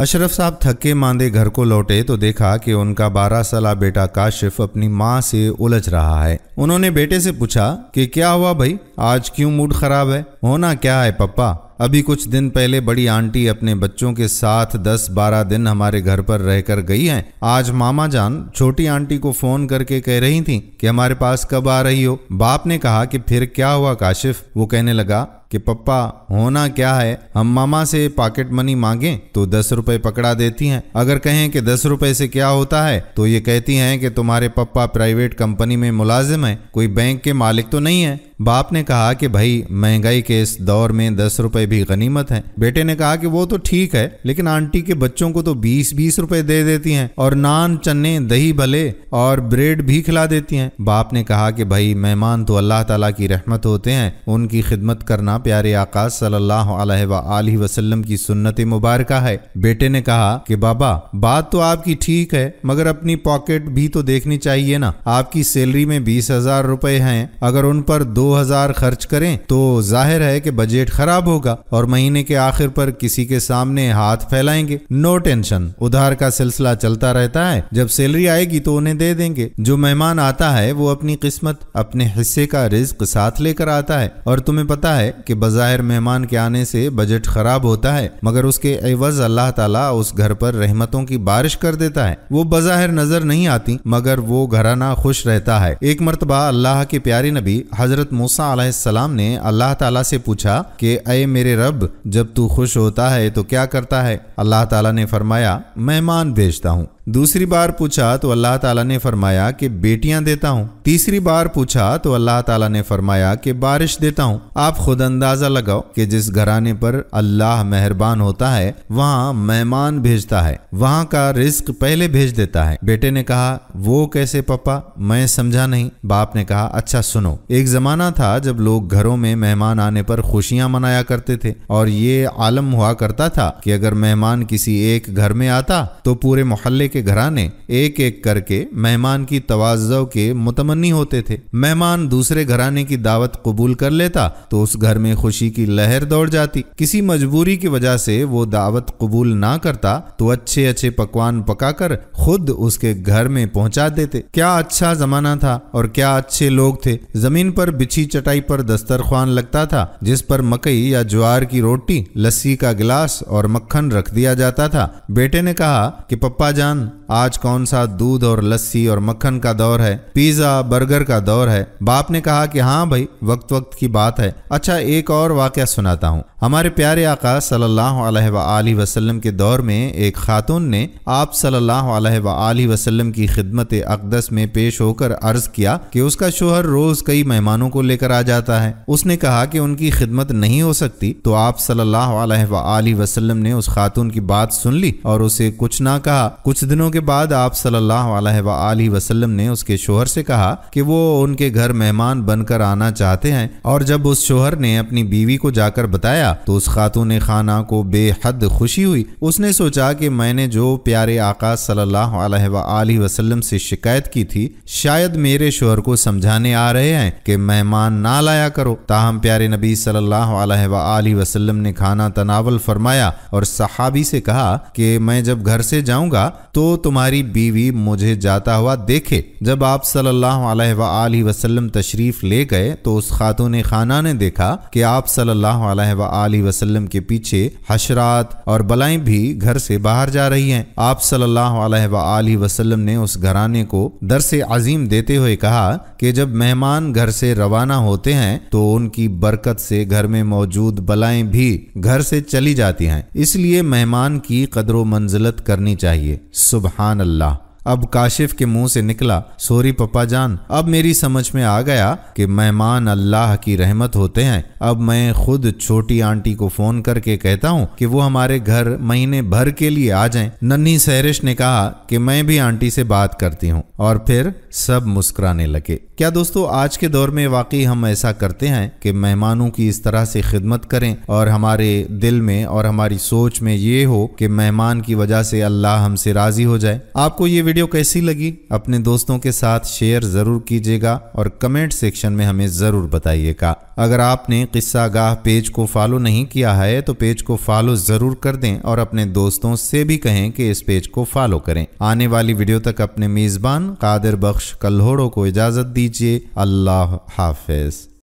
अशरफ साहब थके मांदे घर को लौटे तो देखा कि उनका बारह साल बेटा काशिफ अपनी माँ से उलझ रहा है उन्होंने बेटे से पूछा कि क्या हुआ भाई आज क्यों मूड खराब है होना क्या है पप्पा अभी कुछ दिन पहले बड़ी आंटी अपने बच्चों के साथ 10-12 दिन हमारे घर पर रहकर गई हैं। आज मामा जान छोटी आंटी को फोन करके कह रही थी कि हमारे पास कब आ रही हो बाप ने कहा कि फिर क्या हुआ काशिफ वो कहने लगा कि पप्पा होना क्या है हम मामा से पॉकेट मनी मांगे तो दस रुपए पकड़ा देती हैं अगर कहें कि दस रुपए से क्या होता है तो ये कहती हैं कि तुम्हारे पप्पा प्राइवेट कंपनी में मुलाजिम है कोई बैंक के मालिक तो नहीं है बाप ने कहा कि भाई महंगाई के इस दौर में दस रुपए भी गनीमत है बेटे ने कहा कि वो तो ठीक है लेकिन आंटी के बच्चों को तो बीस बीस रुपए दे देती हैं और नान चने दही भले और ब्रेड भी खिला देती हैं बाप ने कहा कि भाई मेहमान तो अल्लाह ताला की रहमत होते हैं उनकी खिदमत करना प्यारे आकाश सल्लल्लाहु अलैहि वसल्लम की सुन्नत मुबारक है बेटे ने कहा कि बाबा बात तो आपकी ठीक है मगर अपनी पॉकेट भी तो देखनी चाहिए ना आपकी सैलरी में बीस हजार रूपए है अगर उन पर दो हजार खर्च करें तो जाहिर है कि बजट खराब होगा और महीने के आखिर पर किसी के सामने हाथ फैलाएंगे नो टेंशन उधार का सिलसिला चलता रहता है जब सैलरी आएगी तो उन्हें दे देंगे जो मेहमान आता है वो अपनी किस्मत अपने हिस्से का रिस्क साथ लेकर आता है और तुम्हें पता है कि बज़ाहिर मेहमान के आने से बजट ख़राब होता है मगर उसके एवज अल्लाह ताला उस घर पर रहमतों की बारिश कर देता है वो बज़ाहिर नज़र नहीं आती मगर वो घराना खुश रहता है एक मरतबा अल्लाह के प्यारे नबी हज़रत मूसा सलाम ने अल्लाह ताला से पूछा कि अय मेरे रब जब तू खुश होता है तो क्या करता है अल्लाह तला ने फरमाया मेहमान भेजता हूँ दूसरी बार पूछा तो अल्लाह ताला ने फरमाया कि बेटियां देता हूँ तीसरी बार पूछा तो अल्लाह ताला ने फरमाया कि बारिश देता हूँ आप खुद अंदाजा लगाओ कि जिस घराने पर अल्लाह मेहरबान होता है वहाँ मेहमान भेजता है वहाँ का रिस्क पहले भेज देता है बेटे ने कहा वो कैसे पप्पा मैं समझा नहीं बाप ने कहा अच्छा सुनो एक जमाना था जब लोग घरों में मेहमान आने पर खुशियां मनाया करते थे और ये आलम हुआ करता था कि अगर मेहमान किसी एक घर में आता तो पूरे मोहल्ले के के घराने एक एक करके मेहमान की तवाजो के मुतमनी होते थे मेहमान दूसरे घराने की दावत कबूल कर लेता तो उस घर में खुशी की लहर दौड़ जाती किसी मजबूरी की वजह से वो दावत कबूल ना करता तो अच्छे अच्छे पकवान पकाकर खुद उसके घर में पहुंचा देते क्या अच्छा जमाना था और क्या अच्छे लोग थे जमीन पर बिछी चटाई पर दस्तरखान लगता था जिस पर मकई या ज्वार की रोटी लस्सी का गिलास और मक्खन रख दिया जाता था बेटे ने कहा कि पप्पा जान आज कौन सा दूध और लस्सी और मक्खन का दौर है पिज्जा बर्गर का दौर है बाप ने कहा कि हाँ भाई वक्त वक्त की बात है अच्छा एक और वाक्य सुनाता हूँ हमारे प्यारे आका सल्लल्लाहु अलैहि वसल्लम के दौर में एक खातून ने आप सल्लल्लाहु अलैहि वसल्लम की खिदमत अकदस में पेश होकर अर्ज किया कि उसका शोहर रोज कई मेहमानों को लेकर आ जाता है उसने कहा कि उनकी खिदमत नहीं हो सकती तो आप सल्लल्लाहु अलैहि वसल्लम ने उस खातून की बात सुन ली और उसे कुछ ना कहा कुछ दिनों के बाद आप सल्लल्लाहु अलैहि वसल्लम ने उसके शोहर से कहा कि वो उनके घर मेहमान बनकर आना चाहते हैं और जब उस शोहर ने अपनी बीवी को जाकर बताया तो उस खातून खाना को बेहद खुशी हुई उसने सोचा कि मैंने जो प्यारे आका सल्ला वसल्लम से शिकायत की थी शायद मेरे शोहर को समझाने आ रहे हैं कि मेहमान ना लाया करो ताहम प्यारे नबी सल्ला वसल्लम ने खाना तनावल फरमाया और सहाबी से कहा कि मैं जब घर से जाऊंगा तो तो तुम्हारी बीवी मुझे जाता हुआ देखे जब आप सल्लल्लाहु अलैहि वसल्लम तशरीफ ले गए तो उस खातून खाना ने देखा कि आप सल्लल्लाहु अलैहि वसल्लम के पीछे हशरात और बलाएं भी घर से बाहर जा रही हैं आप सल्लल्लाहु अलैहि वसल्लम ने उस घराने को दर से अजीम देते हुए कहा कि जब मेहमान घर से रवाना होते हैं तो उनकी बरकत से घर में मौजूद बलाएं भी घर से चली जाती हैं इसलिए मेहमान की कदर मंजिलत करनी चाहिए سبحان الله अब काशिफ के मुंह से निकला सोरी पप्पा जान अब मेरी समझ में आ गया कि मेहमान अल्लाह की रहमत होते हैं अब मैं खुद छोटी आंटी को फोन करके कहता हूँ कि वो हमारे घर महीने भर के लिए आ जाए नन्ही सहरिश ने कहा कि मैं भी आंटी से बात करती हूँ और फिर सब मुस्कुराने लगे क्या दोस्तों आज के दौर में वाकई हम ऐसा करते हैं कि मेहमानों की इस तरह से खिदमत करें और हमारे दिल में और हमारी सोच में ये हो कि मेहमान की वजह से अल्लाह हमसे राजी हो जाए आपको ये वीडियो वीडियो कैसी लगी अपने दोस्तों के साथ शेयर ज़रूर कीजिएगा और कमेंट सेक्शन में हमें ज़रूर बताइएगा अगर आपने किस्सा गाह पेज को फॉलो नहीं किया है तो पेज को फॉलो ज़रूर कर दें और अपने दोस्तों से भी कहें कि इस पेज को फॉलो करें आने वाली वीडियो तक अपने मेज़बान कादिर बख्श कल्होड़ों को इजाज़त दीजिए अल्लाह हाफिज़